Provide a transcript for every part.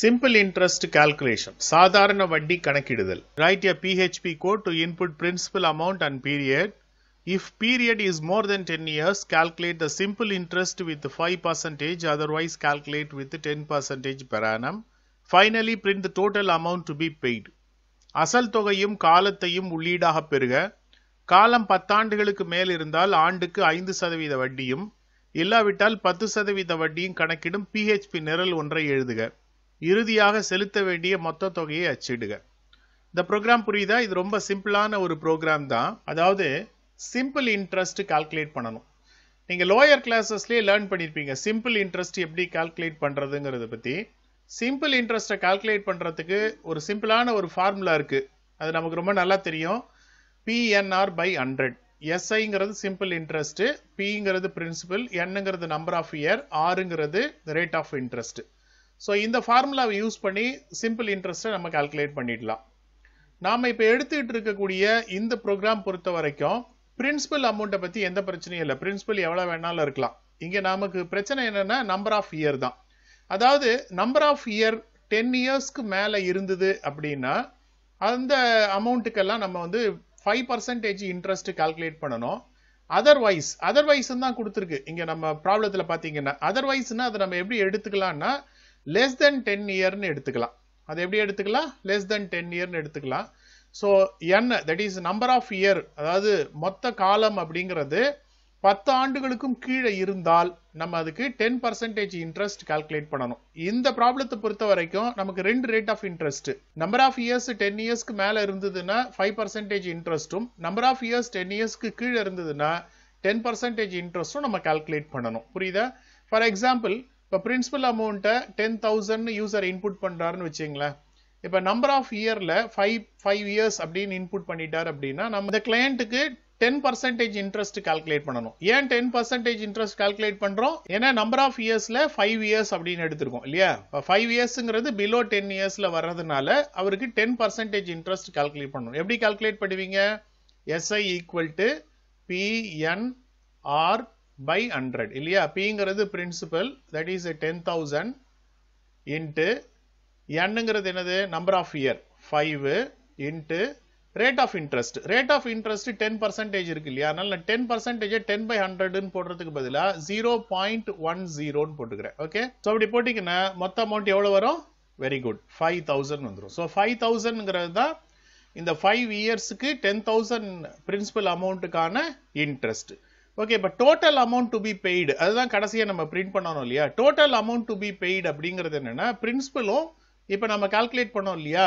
simple interest calculation சாதாரண வட்டி கணக்கிடுதல் write a PHP code to input principal amount and period if period is more than ten years calculate the simple interest with five percentage otherwise calculate with ten percentage பெரானம் finally print the total amount to be paid அசல் தொகையும் காலத்தையும் உள்ளீடாக பெறுக காலம் பத்தாண்டுகளுக்கு மேல் இருந்தால் ஆண்டுக்கு ஐந்து சதவீத வட்டியும் இல்லாவிட்டால் பத்து சதவீத வட்டியும் கணக்கிடும் பிஹெச்பி நிரல் ஒன்றை எழுதுக இறுதியாக செலுத்த வேண்டிய மொத்த தொகையை அச்சிடுக இந்த ப்ரோக்ராம் புரியுதா இது ரொம்ப சிம்பிளான ஒரு ப்ரோக்ராம் தான் அதாவது சிம்பிள் இன்ட்ரெஸ்ட் கால்குலேட் பண்ணணும் நீங்கள் லோயர் கிளாஸஸ்லேயே லேர்ன் பண்ணியிருப்பீங்க சிம்பிள் இன்ட்ரெஸ்ட் எப்படி கால்குலேட் பண்ணுறதுங்கிறத பற்றி சிம்பிள் இன்ட்ரெஸ்ட்டை கால்குலேட் பண்ணுறதுக்கு ஒரு சிம்பிளான ஒரு ஃபார்முலா இருக்குது அது நமக்கு ரொம்ப நல்லா தெரியும் பிஎன்ஆர் பை ஹண்ட்ரட் எஸ்ஐங்கிறது சிம்பிள் இன்ட்ரெஸ்ட்டு பிங்கிறது பிரின்சிபல் என்னங்கிறது நம்பர் ஆஃப் இயர் ஆறுங்கிறது ரேட் ஆஃப் இன்ட்ரெஸ்ட்டு ஸோ இந்த ஃபார்முலாவை யூஸ் பண்ணி சிம்பிள் இன்ட்ரெஸ்ட்டை நம்ம கால்குலேட் பண்ணிடலாம் நாம் இப்போ எடுத்துக்கிட்டு இருக்கக்கூடிய இந்த ப்ரோக்ராம் பொறுத்த வரைக்கும் பிரின்சிபல் அமௌண்ட்டை பற்றி எந்த பிரச்சனையும் இல்லை பிரின்சிபல் எவ்வளோ வேணாலும் இருக்கலாம் இங்கே நமக்கு பிரச்சனை என்னென்னா நம்பர் ஆஃப் இயர் தான் அதாவது நம்பர் ஆஃப் இயர் டென் இயர்ஸ்க்கு மேலே இருந்தது அப்படின்னா அந்த அமௌண்ட்டுக்கெல்லாம் நம்ம வந்து ஃபைவ் பர்சன்டேஜ் இன்ட்ரெஸ்ட் கால்குலேட் பண்ணணும் அதர்வைஸ் அதர்வைஸ் தான் கொடுத்துருக்கு இங்கே நம்ம ப்ராப்ளத்தில் பார்த்தீங்கன்னா அதர்வைஸ்னால் அதை நம்ம எப்படி எடுத்துக்கலாம்னா லெஸ் தென் டென் இயர்னு எடுத்துக்கலாம் அது எப்படி எடுத்துக்கலாம் லெஸ் தென் டென் இயர்னு எடுத்துக்கலாம் so N that is number of year அதாவது மொத்த காலம் அப்படிங்கிறது பத்து ஆண்டுகளுக்கும் கீழே இருந்தால் நம்ம அதுக்கு டென் பர்சன்டேஜ் இன்ட்ரெஸ்ட் கால்குலேட் பண்ணணும் இந்த ப்ராப்ளத்தை பொறுத்த வரைக்கும் நமக்கு ரெண்டு rate of interest number of years ten இயர்ஸ்க்கு மேலே இருந்ததுன்னா ஃபைவ் பர்சன்டேஜ் இன்ட்ரெஸ்ட்டும் நம்பர் ஆஃப் இயர்ஸ் டென் இயர்ஸ்க்கு கீழே இருந்ததுன்னா டென் பர்சன்டேஜ் இன்ட்ரெஸ்ட்டும் நம்ம கால்குலேட் பண்ணணும் புரியுதா ஃபார் எக்ஸாம்பிள் இப்போ பிரின்சிபல் அமௌண்ட்டை டென் தௌசண்ட் யூசர் இன்புட் பண்ணுறாருன்னு வச்சுங்களேன் இப்போ நம்பர் ஆஃப் இயரில் ஃபைவ் ஃபைவ் இயர்ஸ் அப்படின்னு இன்புட் பண்ணிட்டார் அப்படின்னா நம்ம இந்த கிளையண்ட்டுக்கு டென் பர்சன்டேஜ் இன்ட்ரெஸ்ட் கால்குலேட் பண்ணணும் ஏன் டென் பர்சன்டேஜ் இன்ட்ரெஸ்ட் கால்குலேட் பண்ணுறோம் ஏன்னா நம்பர் ஆஃப் இயர்ஸில் ஃபைவ் இயர்ஸ் அப்படின்னு எடுத்திருக்கோம் இல்லையா இப்போ ஃபைவ் இயர்ஸுங்கிறது பிலோ டென் இயர்ஸில் வர்றதுனால அவருக்கு டென் பர்சன்டேஜ் இன்ட்ரெஸ்ட் கால்குலேட் பண்ணணும் எப்படி கால்குலேட் பண்ணுவீங்க SI equal to PNR by hundred இல்லையா பிங்கிறது principal that is ten thousand into என்னங்கிறது என்னது number of year five into rate of interest rate of interest ten percentage இருக்கு இல்லையா அதனால நான் டென் பர்சன்டேஜ் டென் பை ஹண்ட்ரட்னு போடுறதுக்கு பதிலாக ஜீரோ பாயிண்ட் ஒன் ஜீரோன்னு போட்டுக்கிறேன் ஓகே ஸோ அப்படி போட்டிங்கன்னா மொத்த அமௌண்ட் எவ்வளோ வரும் வெரி குட் ஃபைவ் தௌசண்ட் வந்துடும் ஸோ ஃபைவ் தௌசண்ட்ங்கிறது தான் இந்த ஃபைவ் இயர்ஸுக்கு டென் தௌசண்ட் பிரின்சிபல் அமௌண்ட்டுக்கான இன்ட்ரெஸ்ட் ஓகே இப்போ total amount to be paid அதுதான் கடைசியாக நம்ம பிரிண்ட் பண்ணணும் இல்லையா total amount to be paid அப்படிங்கிறது என்னென்னா பிரின்ஸ்பலும் இப்போ நம்ம கால்குலேட் பண்ணோம் இல்லையா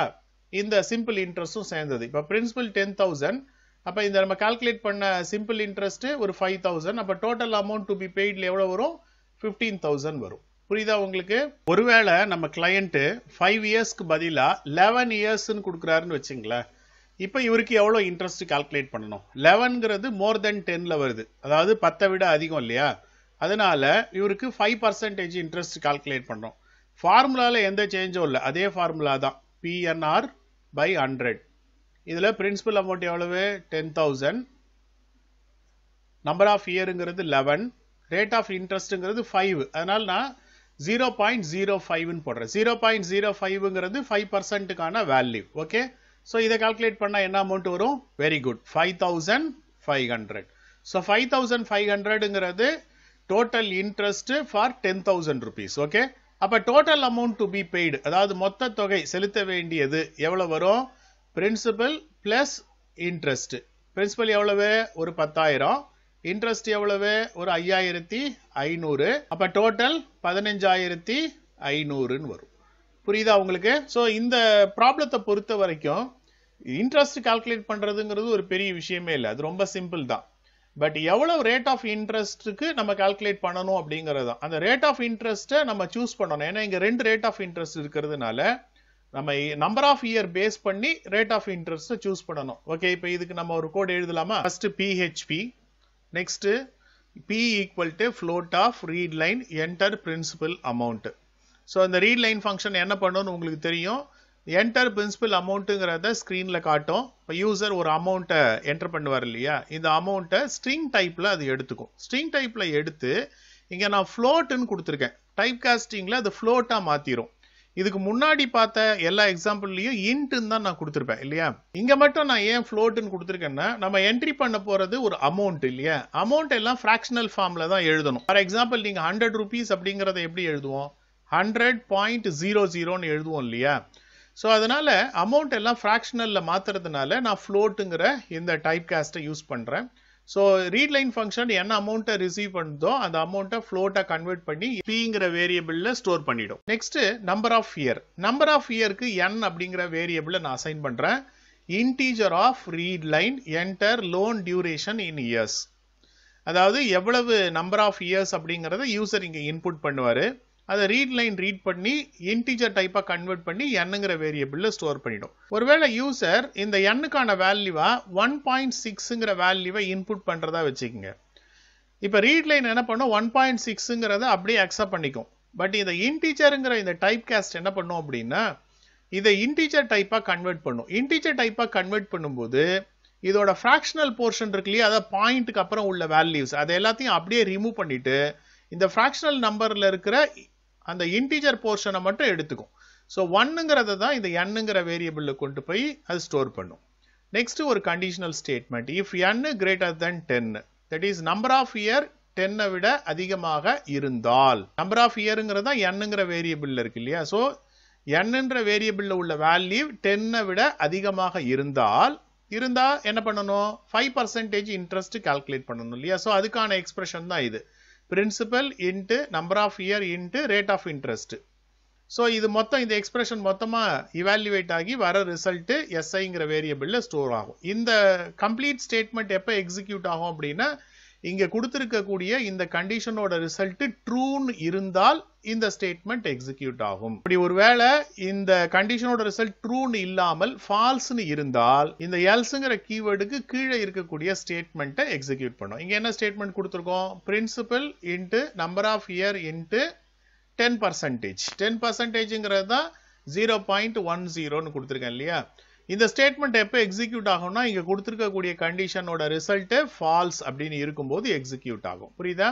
இந்த சிம்பிள் இன்ட்ரெஸ்ட்டும் சேர்ந்தது இப்போ பிரின்சிபல் டென் தௌசண்ட் அப்போ இந்த நம்ம கால்குலேட் பண்ண சிம்பிள் இன்ட்ரெஸ்ட்டு ஒரு ஃபைவ் தௌசண்ட் அப்போ டோட்டல் அமௌண்ட் டு பி பெய்டில் எவ்வளோ வரும் ஃபிஃப்டீன் தௌசண்ட் வரும் புரியுதா உங்களுக்கு ஒருவேளை நம்ம கிளையண்ட்டு ஃபைவ் இயர்ஸ்க்கு பதிலாக லெவன் இயர்ஸ்ன்னு கொடுக்குறாருன்னு வச்சுங்களேன் இப்போ இவருக்கு எவ்வளோ இன்ட்ரெஸ்ட் கால்குலேட் பண்ணணும் லெவன்கிறது மோர் தென் டென்னில் வருது அதாவது பத்தை விட அதிகம் இல்லையா அதனால் இவருக்கு ஃபைவ் பர்சன்டேஜ் இன்ட்ரெஸ்ட் கால்குலேட் பண்ணுறோம் ஃபார்முலாவில் எந்த சேஞ்சும் இல்லை அதே ஃபார்முலா தான் பிஎன்ஆர் பை ஹண்ட்ரட் இதில் பிரின்சிபல் அமௌண்ட் எவ்வளவு டென் தௌசண்ட் நம்பர் ஆஃப் இயருங்கிறது லெவன் ரேட் ஆஃப் இன்ட்ரெஸ்ட்டுங்கிறது ஃபைவ் அதனால் நான் ஜீரோ பாயிண்ட் ஜீரோ ஃபைவ்னு போடுறேன் ஜீரோ பாயிண்ட் ஜீரோ ஃபைவ்ங்கிறது ஃபைவ் பர்சன்ட்டுக்கான வேல்யூ ஓகே ஸோ இதை கால்குலேட் பண்ணால் என்ன அமௌண்ட் வரும் very good five thousand five hundred so five thousand five ஹண்ட்ரடுங்கிறது total interest for ten thousand rupees okay அப்போ total amount to be paid அதாவது மொத்த தொகை செலுத்த வேண்டியது எவ்வளோ வரும் பிரின்சிபல் ப்ளஸ் இன்ட்ரெஸ்ட்டு பிரின்சிபல் எவ்வளவு ஒரு பத்தாயிரம் இன்ட்ரெஸ்ட் எவ்வளவு ஒரு ஐயாயிரத்தி ஐநூறு அப்போ டோட்டல் பதினஞ்சாயிரத்தி ஐநூறுன்னு வரும் புரியுதா உங்களுக்கு ஸோ இந்த ப்ராப்ளத்தை பொறுத்த வரைக்கும் இன்ட்ரெஸ்ட் கால்குலேட் பண்ணுறதுங்கிறது ஒரு பெரிய விஷயமே இல்லை அது ரொம்ப சிம்பிள் தான் பட் எவ்வளோ ரேட் ஆஃப் இன்ட்ரெஸ்ட்டுக்கு நம்ம கால்குலேட் பண்ணணும் அப்படிங்கிறது தான் அந்த ரேட் ஆஃப் இன்ட்ரெஸ்ட்டை நம்ம சூஸ் பண்ணணும் ஏன்னா இங்கே ரெண்டு ரேட் ஆஃப் இன்ட்ரெஸ்ட் இருக்கிறதுனால நம்ம நம்பர் ஆஃப் இயர் பேஸ் பண்ணி ரேட் ஆஃப் இன்ட்ரெஸ்ட்டை சூஸ் பண்ணணும் ஓகே இப்போ இதுக்கு நம்ம ஒரு கோட் எழுதலாமா first PHP next P equal to float of read line enter principal amount so இந்த ரீட் லைன் ஃபங்க்ஷன் என்ன பண்ணணும்னு உங்களுக்கு தெரியும் என்டர் பிரின்சிபல் அமௌண்ட்டுங்கிறத ஸ்க்ரீனில் காட்டும் இப்போ யூசர் ஒரு அமௌண்ட்டை என்டர் பண்ணுவார் இல்லையா இந்த அமௌண்ட்டை ஸ்ட்ரிங் டைப்பில் அது எடுத்துக்கும் ஸ்ட்ரிங் டைப்பில் எடுத்து இங்கே நான் ஃப்ளோட்டுன்னு கொடுத்துருக்கேன் டைப் காஸ்டிங்கில் அது ஃப்ளோட்டாக மாற்றிடும் இதுக்கு முன்னாடி பார்த்த எல்லா எக்ஸாம்பிள்லையும் இன்ட்டுன்னு தான் நான் கொடுத்துருப்பேன் இல்லையா இங்கே மட்டும் நான் ஏன் ஃப்ளோட்டுன்னு கொடுத்துருக்கேன்னா நம்ம என்ட்ரி பண்ண போகிறது ஒரு அமௌண்ட் இல்லையா அமௌண்ட் எல்லாம் ஃப்ராக்ஷனல் ஃபார்மில் தான் எழுதணும் ஃபார் எக்ஸாம்பிள் நீங்கள் ஹண்ட்ரட் ருபீஸ் அப்படிங்கிறத எப்படி எழுதுவோம் ஹண்ட்ரட் பாயிண்ட் ஜீரோ ஜீரோன்னு எழுதுவோம் இல்லையா ஸோ அதனால் அமௌண்ட் எல்லாம் ஃப்ராக்ஷனலில் மாற்றுறதுனால நான் ஃப்ளோட்டுங்கிற இந்த டைப் காஸ்ட்டை யூஸ் பண்ணுறேன் ஸோ ரீட் லைன் ஃபங்க்ஷன் என்ன அமௌண்ட்டை ரிசீவ் பண்ணுதோ அந்த அமௌண்ட்டை ஃப்ளோட்டாக கன்வெர்ட் பண்ணி பிங்கிற வேரியபிளில் ஸ்டோர் பண்ணிடும் next number of year number of இயருக்கு என் அப்படிங்கிற வேரியபிளை நான் அசைன் பண்ணுறேன் integer of read line enter loan duration in years அதாவது எவ்வளவு நம்பர் ஆஃப் இயர்ஸ் அப்படிங்கிறத யூசர் இங்கே இன்புட் பண்ணுவார் அதை ரீட் லைன் ரீட் பண்ணி இன்டிஜர் டைப்பாக கன்வெர்ட் பண்ணி எண்ணுங்கிற வேரியபிளில் ஸ்டோர் பண்ணிடும் ஒருவேளை யூசர் இந்த எண்ணுக்கான வேல்யூவா ஒன் பாயிண்ட் சிக்ஸுங்கிற வேல்யூவை இன்புட் பண்ணுறதா வச்சுக்கோங்க இப்போ ரீட் லைன் என்ன பண்ணும் ஒன் பாயிண்ட் சிக்ஸுங்கிறத அப்படியே அக்செப்ட் பண்ணிக்கும் பட் இந்த இன்டீஜருங்கிற இந்த டைப் கேஸ்ட் என்ன பண்ணும் அப்படின்னா இதை இன்டீஜர் டைப்பாக கன்வெர்ட் பண்ணும் இன்டீஜர் டைப்பாக கன்வெர்ட் பண்ணும்போது இதோட ஃப்ராக்ஷனல் போர்ஷன் இருக்கு இல்லையா அதை பாயிண்ட்டுக்கு அப்புறம் உள்ள வேல்யூஸ் அதை எல்லாத்தையும் அப்படியே ரிமூவ் பண்ணிவிட்டு இந்த ஃப்ராக்ஷனல் நம்பரில் இருக்கிற அந்த இன்டீஜர் போர்ஷனை மட்டும் எடுத்துக்கும் ஸோ ஒன்னுங்கிறத தான் இந்த எண்ணுங்கிற வேரியபிளில் கொண்டு போய் அது ஸ்டோர் பண்ணும் நெக்ஸ்ட் ஒரு conditional statement if N greater than ten that is number of year டென்னை விட அதிகமாக இருந்தால் நம்பர் ஆஃப் இயருங்கிறது தான் எண்ணுங்கிற வேரியபிளில் இருக்கு இல்லையா ஸோ எண்ணுன்ற வேரியபிளில் உள்ள வேல்யூ டென்னை விட அதிகமாக இருந்தால் இருந்தால் என்ன பண்ணணும் ஃபைவ் பர்சன்டேஜ் இன்ட்ரெஸ்ட் கால்குலேட் பண்ணணும் இல்லையா ஸோ அதுக்கான எக்ஸ்பிரஷன் தான் இது principal into number of year into rate of interest so இது மொத்தம் இந்த எக்ஸ்பிரஷன் மொத்தமாக இவால்யூவேட் ஆகி வர ரிசல்ட்டு எஸ்ஐங்கிற வேரியபிளில் ஸ்டோர் ஆகும் இந்த கம்ப்ளீட் ஸ்டேட்மெண்ட் எப்போ எக்ஸிக்யூட் ஆகும் அப்படின்னா இங்க கொடுத்திருக்கக்கூடிய இந்த கண்டிஷனோட ரிசல்ட் ட்ரூன்னு இருந்தால் இந்த ஸ்டேட்மெண்ட் எக்ஸிக்யூட் ஆகும் இப்படி ஒருவேளை இந்த கண்டிஷனோட ரிசல்ட் ட்ரூன்னு இல்லாமல் ஃபால்ஸ்னு இருந்தால் இந்த எல்ஸுங்கிற கீவேர்டுக்கு கீழே இருக்கக்கூடிய ஸ்டேட்மெண்ட்டை எக்ஸிக்யூட் பண்ணும் இங்கே என்ன ஸ்டேட்மெண்ட் கொடுத்துருக்கோம் principal into number of year into ten percentage ten பர்சன்டேஜுங்கிறது தான் ஜீரோ பாயிண்ட் ஒன் ஜீரோன்னு கொடுத்துருக்கேன் இல்லையா இந்த ஸ்டேட்மெண்ட் எப்போ எக்ஸிக்யூட் ஆகும்னா இங்கே கொடுத்துருக்கக்கூடிய கண்டிஷனோட ரிசல்ட்டு ஃபால்ஸ் அப்படின்னு இருக்கும்போது எக்ஸிக்யூட் ஆகும் புரியுதா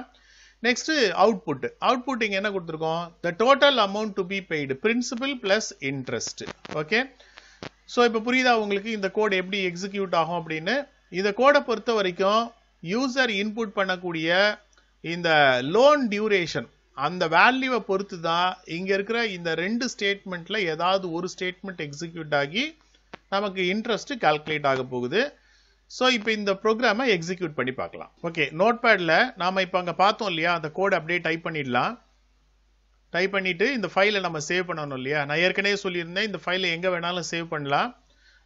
நெக்ஸ்ட் அவுட்புட் அவுட்புட் இங்கே என்ன கொடுத்துருக்கோம் the total amount to be paid principal plus interest okay so இப்போ புரியுதா உங்களுக்கு இந்த கோட் எப்படி எக்ஸிக்யூட் ஆகும் அப்படின்னு இந்த கோடை பொறுத்த வரைக்கும் யூசர் இன்புட் பண்ணக்கூடிய இந்த லோன் டியூரேஷன் அந்த வேல்யூவை பொறுத்து தான் இங்கே இருக்கிற இந்த ரெண்டு ஸ்டேட்மெண்ட்டில் ஏதாவது ஒரு ஸ்டேட்மெண்ட் எக்ஸிக்யூட் ஆகி நமக்கு இன்ட்ரெஸ்ட் கால்குலேட் ஆக போகுது ஸோ இப்போ இந்த ப்ரோக்ராமை எக்ஸிக்யூட் பண்ணி பார்க்கலாம் ஓகே நோட் பேடில் நாம் இப்போ அங்கே பார்த்தோம் இல்லையா அந்த கோடு அப்படியே டைப் பண்ணிடலாம் டைப் பண்ணிவிட்டு இந்த ஃபைலை நம்ம சேவ் பண்ணணும் இல்லையா நான் ஏற்கனவே சொல்லியிருந்தேன் இந்த ஃபைலை எங்கே வேணாலும் சேவ் பண்ணலாம்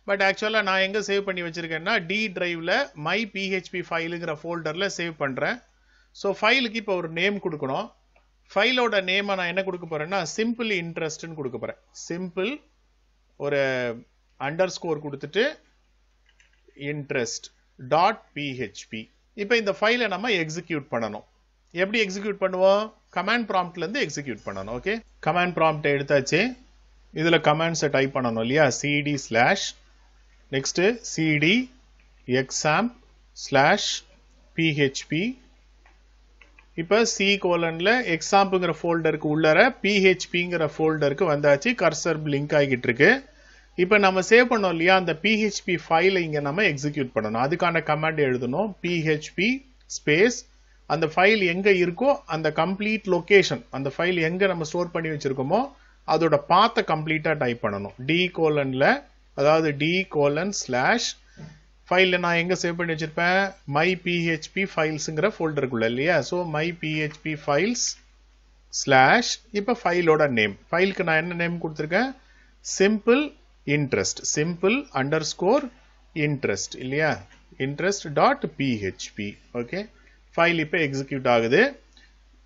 பட் ஆக்சுவலாக நான் எங்கே சேவ் பண்ணி வச்சுருக்கேன்னா டி ட்ரைவில் மை பிஹெச்பி ஃபைலுங்கிற ஃபோல்டரில் சேவ் பண்ணுறேன் ஸோ ஃபைலுக்கு இப்போ ஒரு நேம் கொடுக்கணும் ஃபைலோட நேமை நான் என்ன கொடுக்க போகிறேன்னா சிம்பிள் இன்ட்ரெஸ்ட்னு கொடுக்க போகிறேன் சிம்பிள் ஒரு அண்டர் ஸ்கோர் கொடுத்துட்டு இன்ட்ரெஸ்ட் டாட் பிஹெச்பி இப்போ இந்த ஃபைலை நம்ம எக்ஸிக்யூட் பண்ணணும் எப்படி எக்ஸிக்யூட் பண்ணுவோம் கமாண்ட் ப்ராம்ப்ட்லேருந்து எக்ஸிக்யூட் பண்ணணும் ஓகே கமாண்ட் ப்ராம்ப்டை எடுத்தாச்சு இதில் கமாண்ட்ஸை டைப் பண்ணணும் இல்லையா CD slash next CD exam slash PHP இப்போ சி கோலனில் எக்ஸாம்புங்கிற ஃபோல்டருக்கு உள்ளர பிஹெச்பிங்கிற ஃபோல்டருக்கு வந்தாச்சு கர்சர் லிங்க் ஆகிட்டு இருக்கு இப்போ நம்ம சேவ் பண்ணோம் இல்லையா அந்த பிஹெச்பி ஃபைலை இங்கே நம்ம எக்ஸிக்யூட் பண்ணணும் அதுக்கான கமாண்ட் எழுதணும் பிஹெச்பி ஸ்பேஸ் அந்த ஃபைல் எங்கே இருக்கோ அந்த கம்ப்ளீட் லொக்கேஷன் அந்த ஃபைல் எங்கே நம்ம ஸ்டோர் பண்ணி வச்சுருக்கோமோ அதோட பாத்தை கம்ப்ளீட்டாக டைப் பண்ணணும் டி கோலனில் அதாவது டி கோலன் ஸ்லாஷ் ஃபைலில் நான் எங்கே சேவ் பண்ணி வச்சுருப்பேன் மை பிஹெச்பி ஃபைல்ஸுங்கிற ஃபோல்டருக்குள்ள இல்லையா so my PHP files slash இப்போ ஃபைலோட நேம் ஃபைலுக்கு நான் என்ன நேம் கொடுத்துருக்கேன் simple interest simple underscore interest இல்லையா interest dot PHP okay file இப்போ ஆகுது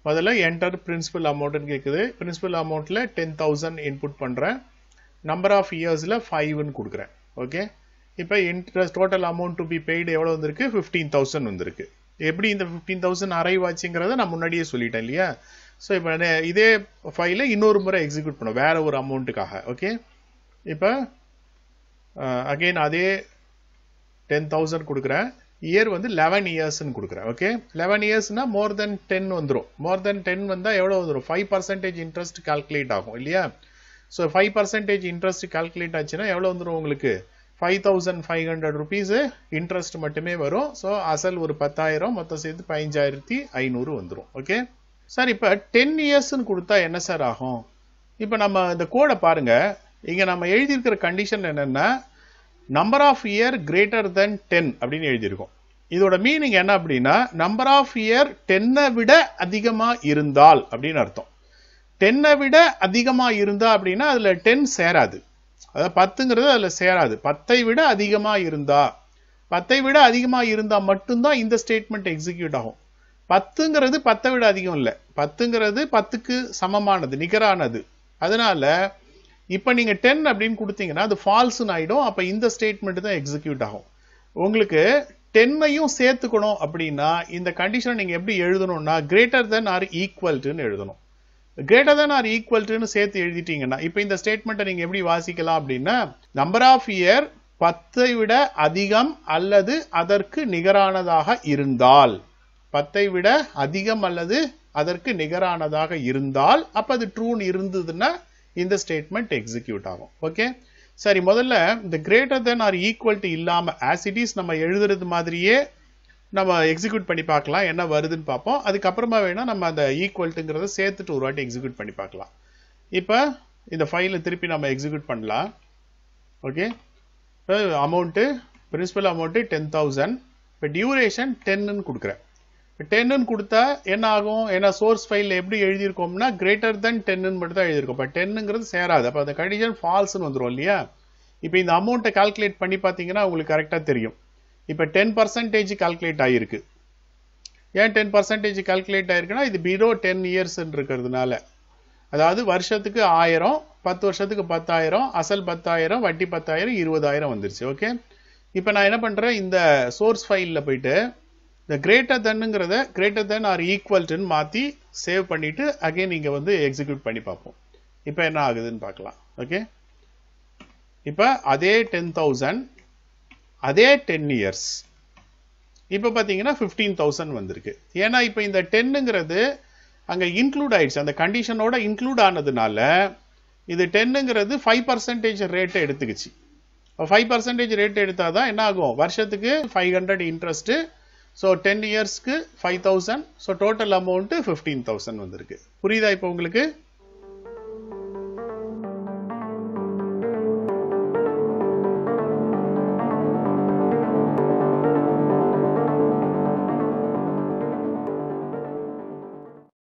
முதல்ல என்டர் பிரின்சிபல் அமௌண்ட்டுன்னு கேட்குது பிரின்சிபல் அமௌண்ட்டில் டென் தௌசண்ட் இன்புட் பண்ணுறேன் நம்பர் ஆஃப் இயர்ஸில் ஃபைவ்னு கொடுக்குறேன் ஓகே இப்போ interest total amount to be paid எவ்வளோ வந்திருக்கு ஃபிஃப்டீன் தௌசண்ட் வந்திருக்கு எப்படி இந்த ஃபிஃப்டீன் தௌசண்ட் அரைவ் ஆச்சுங்கிறத நான் முன்னாடியே சொல்லிட்டேன் இல்லையா ஸோ இப்போ இதே ஃபைலை இன்னொரு முறை எக்ஸிக்யூட் பண்ணுவோம் வேற ஒரு அமௌண்ட்டுக்காக ஓகே இப்போ அகெயின் அதே டென் தௌசண்ட் கொடுக்குறேன் இயர் வந்து லெவன் இயர்ஸ்ன்னு கொடுக்குறேன் ஓகே லெவன் இயர்ஸ்னா மோர் தென் டென் வந்துடும் மோர் தென் டென் வந்தால் எவ்வளோ வந்துடும் ஃபைவ் பர்சன்டேஜ் இன்ட்ரெஸ்ட் கால்குலேட் ஆகும் இல்லையா so five percentage interest calculate ஆச்சுன்னா எவ்வளோ வந்துடும் உங்களுக்கு five thousand five hundred rupees interest மட்டுமே வரும் ஸோ அசல் ஒரு பத்தாயிரம் மொத்தம் சேர்த்து பதினஞ்சாயிரத்தி ஐநூறு வந்துடும் ஓகே சார் இப்போ டென் இயர்ஸ்ன்னு கொடுத்தா என்ன சார் ஆகும் இப்போ நம்ம இந்த கோடை பாருங்கள் இங்கே நம்ம எழுதியிருக்கிற கண்டிஷன் என்னென்னா number of year greater than ten அப்படின்னு எழுதியிருக்கோம் இதோட மீனிங் என்ன அப்படின்னா நம்பர் ஆஃப் இயர் டென்னை விட அதிகமாக இருந்தால் அப்படின்னு அர்த்தம் டென்னை விட அதிகமாக இருந்தால் அப்படின்னா அதில் டென் சேராது அதாவது பத்துங்கிறது அதில் சேராது பத்தை விட அதிகமாக இருந்தா பத்தை விட அதிகமாக இருந்தால் மட்டும்தான் இந்த ஸ்டேட்மெண்ட் எக்ஸிக்யூட் ஆகும் பத்துங்கிறது பத்தை விட அதிகம் இல்லை பத்துங்கிறது பத்துக்கு சமமானது நிகரானது அதனால இப்போ நீங்கள் டென் அப்படின்னு கொடுத்தீங்கன்னா அது ஃபால்ஸ்னு ஆகிடும் அப்போ இந்த ஸ்டேட்மெண்ட் தான் எக்ஸிக்யூட் ஆகும் உங்களுக்கு டென்னையும் சேர்த்துக்கணும் அப்படின்னா இந்த கண்டிஷனை நீங்கள் எப்படி எழுதணும்னா கிரேட்டர் தென் ஆர் ஈக்குவல்ட்டுன்னு எழுதணும் கிரேட்டர் தென் ஆர் ஈக்குவல்ட்டுன்னு சேர்த்து எழுதிட்டீங்கன்னா இப்போ இந்த ஸ்டேட்மெண்ட்டை நீங்கள் எப்படி வாசிக்கலாம் அப்படின்னா நம்பர் ஆஃப் இயர் பத்தை விட அதிகம் அல்லது அதற்கு நிகரானதாக இருந்தால் பத்தை விட அதிகம் அல்லது அதற்கு நிகரானதாக இருந்தால் அப்போ அது ட்ரூன்னு இருந்ததுன்னா இந்த ஸ்டேட்மெண்ட் எக்ஸிக்யூட் ஆகும் ஓகே சரி முதல்ல இந்த greater than or equal to இல்லாமல் ஆசிடிஸ் நம்ம எழுதுறது மாதிரியே நம்ம எக்ஸிக்யூட் பண்ணி பார்க்கலாம் என்ன வருதுன்னு பார்ப்போம் அதுக்கப்புறமா வேணால் நம்ம அந்த ஈக்குவல்ட்டுங்கிறத சேர்த்துட்டு ஒரு வாட்டி எக்ஸிக்யூட் பண்ணி பார்க்கலாம் இப்போ இந்த ஃபைலை திருப்பி நம்ம எக்ஸிக்யூட் பண்ணலாம் okay amount principal amount ten thousand இப்போ டியூரேஷன் டென்னுன்னு கொடுக்குறேன் டென்னு கொடுத்தா என்ன ஆகும் ஏன்னா சோர்ஸ் ஃபைலில் எப்படி எழுதியிருக்கோம்னா கிரேட்டர் தென் டென்னு மட்டும் தான் எழுதியிருக்கோம் இப்போ டென்னுங்கிறது சேராது அப்போ அந்த கண்டிஷன் ஃபால்ஸ்னு வந்துடும் இல்லையா இப்போ இந்த அமௌண்ட்டை கால்குலேட் பண்ணி பார்த்தீங்கன்னா உங்களுக்கு கரெக்டாக தெரியும் இப்போ டென் பர்சன்டேஜ் கால்குலேட் ஆகிருக்கு ஏன் டென் பர்சன்டேஜ் கால்குலேட் ஆகிருக்குன்னா இது பிலோ டென் இயர்ஸ்ன்னு இருக்கிறதுனால அதாவது வருஷத்துக்கு ஆயிரம் பத்து வருஷத்துக்கு பத்தாயிரம் அசல் பத்தாயிரம் வட்டி பத்தாயிரம் இருபதாயிரம் வந்துருச்சு ஓகே இப்போ நான் என்ன பண்ணுறேன் இந்த சோர்ஸ் ஃபைலில் போயிட்டு இந்த கிரேட்டர் தென்னுங்கிறத கிரேட்டர் தென் ஆர் ஈக்குவல்டுன்னு மாற்றி சேவ் பண்ணிவிட்டு அகைன் நீங்கள் வந்து எக்ஸிக்யூட் பண்ணி பார்ப்போம் இப்போ என்ன ஆகுதுன்னு பார்க்கலாம் ஓகே இப்போ அதே டென் தௌசண்ட் அதே டென் இயர்ஸ் இப்போ பார்த்தீங்கன்னா ஃபிஃப்டீன் தௌசண்ட் வந்திருக்கு ஏன்னா இப்போ இந்த டென்னுங்கிறது அங்கே இன்க்ளூட் ஆயிடுச்சு அந்த கண்டிஷனோட இன்க்ளூட் ஆனதுனால இது டென்னுங்கிறது ஃபைவ் பர்சன்டேஜ் ரேட்டை எடுத்துக்கிச்சு ஃபைவ் பர்சன்டேஜ் ரேட் எடுத்தால் தான் என்ன ஆகும் வருஷத்துக்கு five hundred interest so ten இயர்ஸ்க்கு five thousand so total amount fifteen thousand வந்திருக்கு புரியுதா இப்போ உங்களுக்கு